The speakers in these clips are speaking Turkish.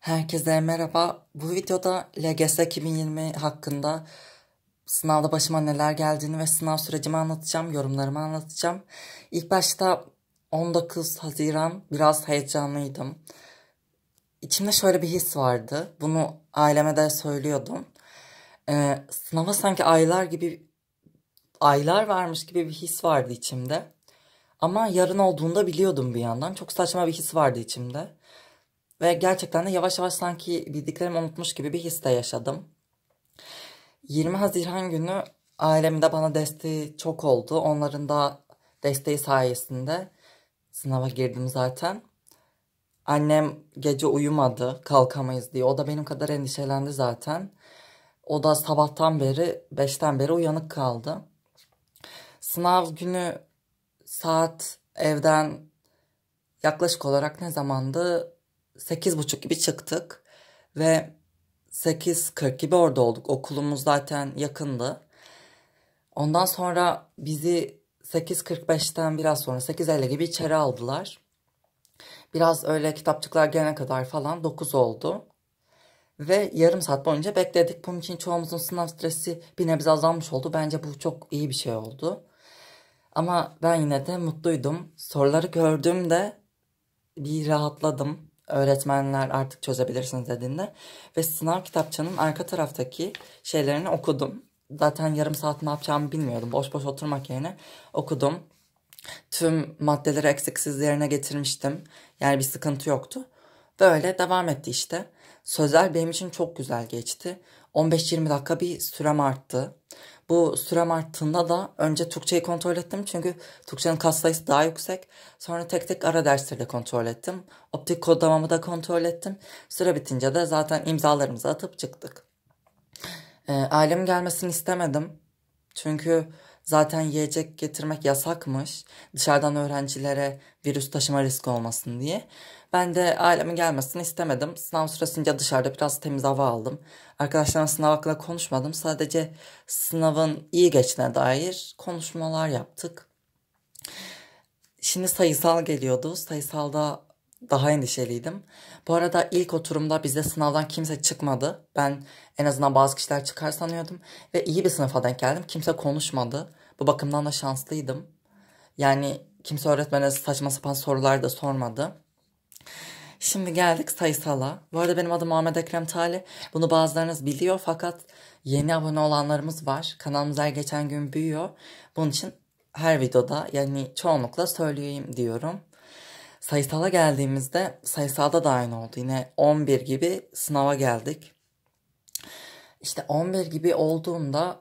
Herkese merhaba. Bu videoda LGS 2020 hakkında sınavda başıma neler geldiğini ve sınav sürecimi anlatacağım, yorumlarımı anlatacağım. İlk başta 19 Haziran biraz heyecanlıydım. İçimde şöyle bir his vardı. Bunu aileme de söylüyordum. Ee, sınava sanki aylar gibi aylar varmış gibi bir his vardı içimde. Ama yarın olduğunda biliyordum bir yandan. Çok saçma bir his vardı içimde. Ve gerçekten de yavaş yavaş sanki bildiklerimi unutmuş gibi bir histe yaşadım. 20 Haziran günü ailemde bana desteği çok oldu. Onların da desteği sayesinde sınava girdim zaten. Annem gece uyumadı, kalkamayız diye. O da benim kadar endişelendi zaten. O da sabahtan beri, 5'ten beri uyanık kaldı. Sınav günü saat evden yaklaşık olarak ne zamandı? buçuk gibi çıktık ve 8.40 gibi orada olduk. Okulumuz zaten yakındı. Ondan sonra bizi 8.45'ten biraz sonra 8.50 gibi içeri aldılar. Biraz öyle kitapçıklar gelene kadar falan 9 oldu. Ve yarım saat boyunca bekledik. Bunun için çoğumuzun sınav stresi bir nebze azalmış oldu. Bence bu çok iyi bir şey oldu. Ama ben yine de mutluydum. Soruları gördüğümde bir rahatladım öğretmenler artık çözebilirsiniz dediğinde ve sınav kitapçanın arka taraftaki şeylerini okudum. Zaten yarım saat ne yapacağımı bilmiyordum. Boş boş oturmak yerine okudum. Tüm maddeleri eksiksiz yerine getirmiştim. Yani bir sıkıntı yoktu. Böyle devam etti işte. Sözel benim için çok güzel geçti. 15-20 dakika bir sürem arttı. Bu sürem arttığında da önce Türkçeyi kontrol ettim çünkü Türkçenin kas sayısı daha yüksek. Sonra tek tek ara dersleri de kontrol ettim. Optik kodlamamı da kontrol ettim. Süre bitince de zaten imzalarımızı atıp çıktık. E, ee, ailemin gelmesini istemedim. Çünkü zaten yiyecek getirmek yasakmış. Dışarıdan öğrencilere virüs taşıma riski olmasın diye. Ben de ailemin gelmesini istemedim. Sınav süresince dışarıda biraz temiz hava aldım. Arkadaşlarım sınav hakkında konuşmadım. Sadece sınavın iyi geçine dair konuşmalar yaptık. Şimdi sayısal geliyordu. Sayısalda daha endişeliydim. Bu arada ilk oturumda bizde sınavdan kimse çıkmadı. Ben en azından bazı kişiler çıkar sanıyordum. Ve iyi bir sınıfa denk geldim. Kimse konuşmadı. Bu bakımdan da şanslıydım. Yani kimse öğretmene saçma sapan sorular da sormadı. Şimdi geldik sayısala. Bu arada benim adım Muhammed Ekrem Tali. Bunu bazılarınız biliyor fakat yeni abone olanlarımız var. Kanalımız her geçen gün büyüyor. Bunun için her videoda yani çoğunlukla söyleyeyim diyorum. Sayısala geldiğimizde sayısalda da aynı oldu. Yine 11 gibi sınava geldik. İşte 11 gibi olduğunda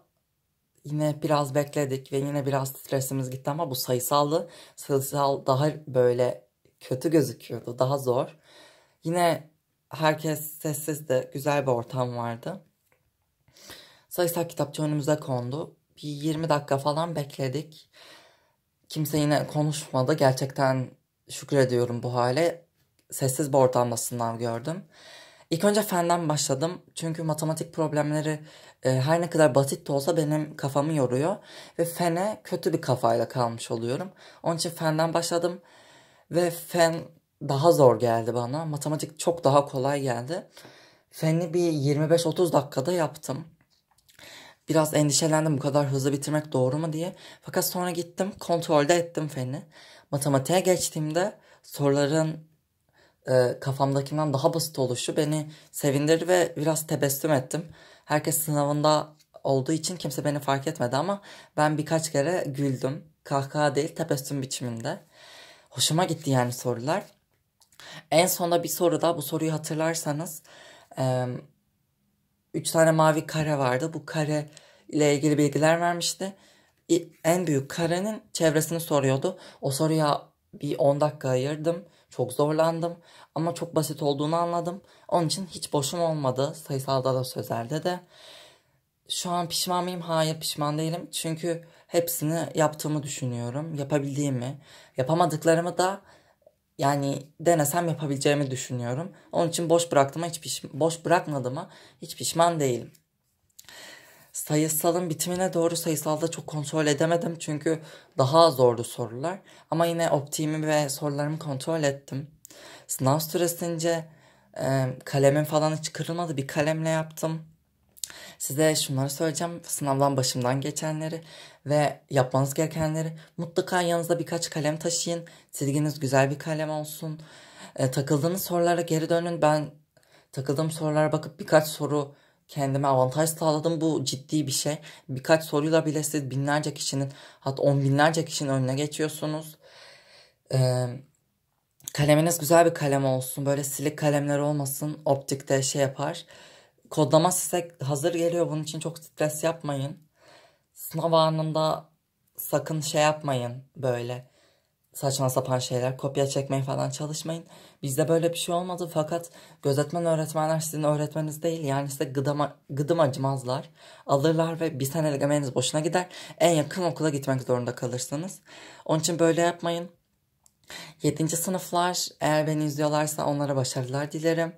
yine biraz bekledik ve yine biraz stresimiz gitti ama bu sayısaldı. Sayısal daha böyle kötü gözüküyordu, daha zor. Yine herkes sessiz de güzel bir ortam vardı. Sayısal kitapçı önümüze kondu. Bir 20 dakika falan bekledik. Kimse yine konuşmadı. Gerçekten şükrediyorum bu hale. Sessiz bir ortamda sınav gördüm. İlk önce fenden başladım. Çünkü matematik problemleri e, her ne kadar basit de olsa benim kafamı yoruyor. Ve fene kötü bir kafayla kalmış oluyorum. Onun için fenden başladım. Ve fen daha zor geldi bana. Matematik çok daha kolay geldi. Feni bir 25-30 dakikada yaptım. Biraz endişelendim bu kadar hızlı bitirmek doğru mu diye. Fakat sonra gittim kontrolde ettim feni. Matematiğe geçtiğimde soruların e, kafamdakinden daha basit oluşu beni sevindirdi ve biraz tebessüm ettim. Herkes sınavında olduğu için kimse beni fark etmedi ama ben birkaç kere güldüm. Kahkaha değil tebessüm biçiminde. Hoşuma gitti yani sorular. En sonda bir soruda bu soruyu hatırlarsanız e, 3 tane mavi kare vardı. Bu kare ile ilgili bilgiler vermişti. En büyük karenin çevresini soruyordu. O soruya bir 10 dakika ayırdım. Çok zorlandım ama çok basit olduğunu anladım. Onun için hiç boşum olmadı sayısalda da sözelde de. Şu an pişman mıyım? Hayır pişman değilim. Çünkü hepsini yaptığımı düşünüyorum. Yapabildiğimi. Yapamadıklarımı da yani denesem yapabileceğimi düşünüyorum. Onun için boş bıraktığıma hiç pişman, boş bırakmadığıma hiç pişman değilim. Sayısalın bitimine doğru sayısalda çok kontrol edemedim çünkü daha zordu sorular. Ama yine optimi ve sorularımı kontrol ettim. Sınav süresince e, kalemim falan hiç kırılmadı. Bir kalemle yaptım. Size şunları söyleyeceğim. Sınavdan başımdan geçenleri ve yapmanız gerekenleri. Mutlaka yanınızda birkaç kalem taşıyın. Silginiz güzel bir kalem olsun. E, takıldığınız sorulara geri dönün. Ben takıldığım sorulara bakıp birkaç soru kendime avantaj sağladım. Bu ciddi bir şey. Birkaç soruyla bile siz binlerce kişinin hatta on binlerce kişinin önüne geçiyorsunuz. Ee, kaleminiz güzel bir kalem olsun. Böyle silik kalemler olmasın. Optikte şey yapar kodlama size hazır geliyor. Bunun için çok stres yapmayın. Sınav anında sakın şey yapmayın böyle saçma sapan şeyler. Kopya çekmeye falan çalışmayın. Bizde böyle bir şey olmadı fakat gözetmen öğretmenler sizin öğretmeniniz değil. Yani size gıdama, gıdım acımazlar. Alırlar ve bir senelik emeğiniz boşuna gider. En yakın okula gitmek zorunda kalırsınız. Onun için böyle yapmayın. 7. sınıflar eğer beni izliyorlarsa onlara başarılar dilerim.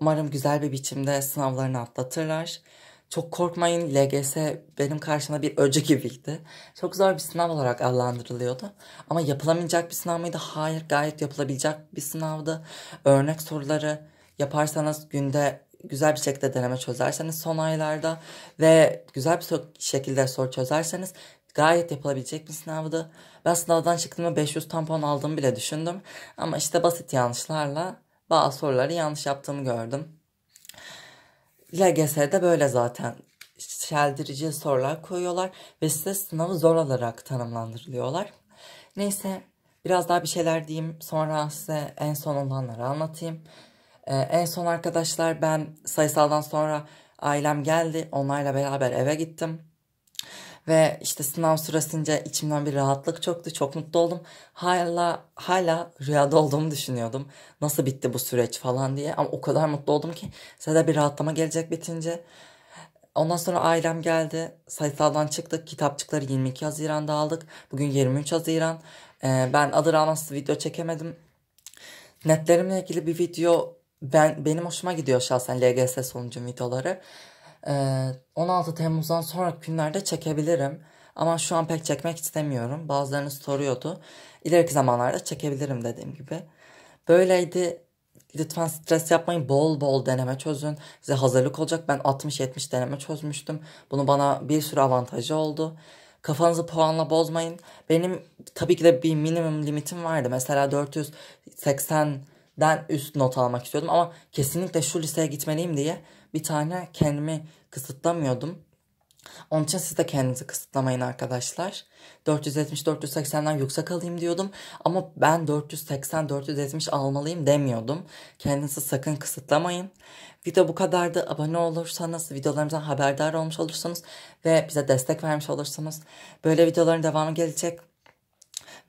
Umarım güzel bir biçimde sınavlarını atlatırlar. Çok korkmayın LGS benim karşımda bir öcü gibiydi. Çok zor bir sınav olarak adlandırılıyordu. Ama yapılamayacak bir sınav mıydı? Hayır gayet yapılabilecek bir sınavdı. Örnek soruları yaparsanız günde güzel bir şekilde deneme çözerseniz son aylarda ve güzel bir şekilde soru çözerseniz gayet yapılabilecek bir sınavdı. Ben sınavdan çıktığımda 500 tampon aldığımı bile düşündüm. Ama işte basit yanlışlarla bazı soruları yanlış yaptığımı gördüm. LGS'de böyle zaten şeldirici sorular koyuyorlar ve size sınavı zor olarak tanımlandırılıyorlar. Neyse biraz daha bir şeyler diyeyim sonra size en son olanları anlatayım. Ee, en son arkadaşlar ben sayısaldan sonra ailem geldi onlarla beraber eve gittim. Ve işte sınav süresince içimden bir rahatlık çoktu. Çok mutlu oldum. Hala hala rüyada olduğumu düşünüyordum. Nasıl bitti bu süreç falan diye. Ama o kadar mutlu oldum ki size bir rahatlama gelecek bitince. Ondan sonra ailem geldi. Sayısaldan çıktık. Kitapçıkları 22 Haziran'da aldık. Bugün 23 Haziran. Ee, ben adı nasıl video çekemedim. Netlerimle ilgili bir video ben benim hoşuma gidiyor şahsen LGS sonucu videoları. 16 ee, Temmuz'dan sonraki günlerde çekebilirim. Ama şu an pek çekmek istemiyorum. Bazılarınız soruyordu. İleriki zamanlarda çekebilirim dediğim gibi. Böyleydi. Lütfen stres yapmayın. Bol bol deneme çözün. Size hazırlık olacak. Ben 60-70 deneme çözmüştüm. Bunu bana bir sürü avantajı oldu. Kafanızı puanla bozmayın. Benim tabii ki de bir minimum limitim vardı. Mesela 480'den üst not almak istiyordum ama kesinlikle şu liseye gitmeliyim diye bir tane kendimi kısıtlamıyordum. Onun için siz de kendinizi kısıtlamayın arkadaşlar. 470-480'den yüksek alayım diyordum ama ben 480-470 almalıyım demiyordum. Kendinizi sakın kısıtlamayın. Video bu kadardı. Abone olursanız, videolarımızdan haberdar olmuş olursunuz ve bize destek vermiş olursunuz. Böyle videoların devamı gelecek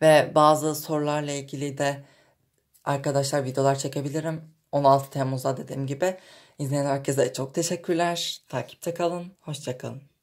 ve bazı sorularla ilgili de arkadaşlar videolar çekebilirim. 16 Temmuz'da dediğim gibi. İzleyen herkese çok teşekkürler. Takipte kalın. Hoşçakalın.